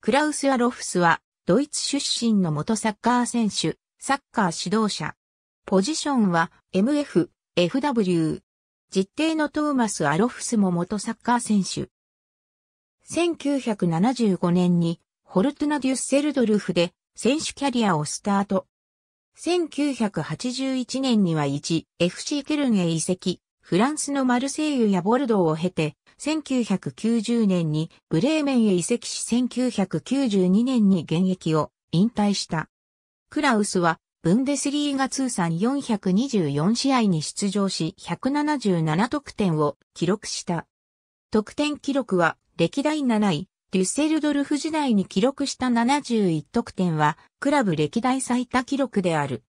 クラウス・アロフスは、ドイツ出身の元サッカー選手、サッカー指導者。ポジションは MF、FW。実定のトーマス・アロフスも元サッカー選手。1975年に、ホルトゥナ・デュッセルドルフで選手キャリアをスタート。1981年には 1FC ケルンへ移籍、フランスのマルセイユやボルドーを経て、1990年にブレーメンへ移籍し1992年に現役を引退した。クラウスはブンデスリーガ通算424試合に出場し177得点を記録した。得点記録は歴代7位、デュッセルドルフ時代に記録した71得点はクラブ歴代最多記録である。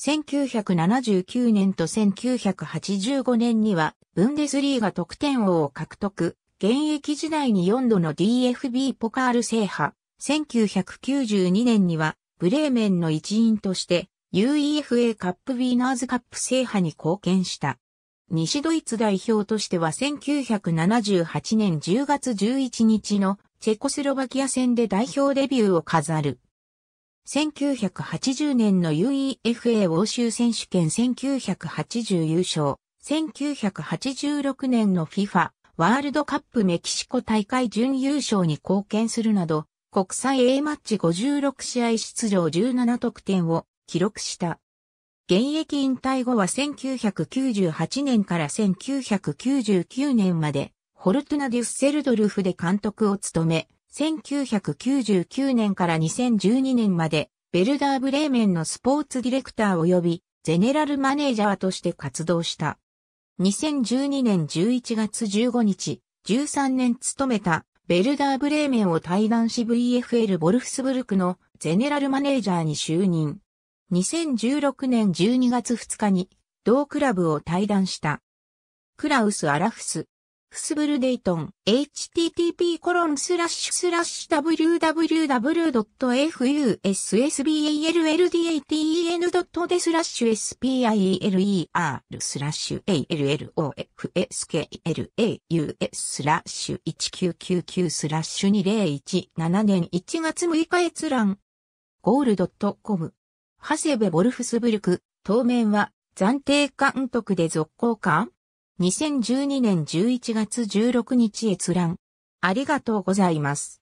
1979年と1985年にはブンデスリーが得点王を獲得、現役時代に4度の DFB ポカール制覇、1992年にはブレーメンの一員として UEFA カップビーナーズカップ制覇に貢献した。西ドイツ代表としては1978年10月11日のチェコスロバキア戦で代表デビューを飾る。1980年の UEFA 欧州選手権1980優勝。1986年の FIFA ワールドカップメキシコ大会準優勝に貢献するなど、国際 A マッチ56試合出場17得点を記録した。現役引退後は1998年から1999年まで、ホルトゥナ・デュッセルドルフで監督を務め、1999年から2012年まで、ベルダー・ブレーメンのスポーツディレクター及び、ゼネラルマネージャーとして活動した。2012年11月15日、13年勤めたベルダー・ブレーメンを対談し VFL ボルフスブルクのゼネラルマネージャーに就任。2016年12月2日に同クラブを対談した。クラウス・アラフス、フスブルデイトン、http コロンスラッシュスラッシュ www.fussballdaten.de スラッシュ s p i e l e r スラッシュ allofsklaus スラッシュ1999スラッシュ2017年1月6日閲覧。ゴールドットコム。長谷部ボルフスブルク、当面は暫定監督で続行か2012年11月16日閲覧。ありがとうございます。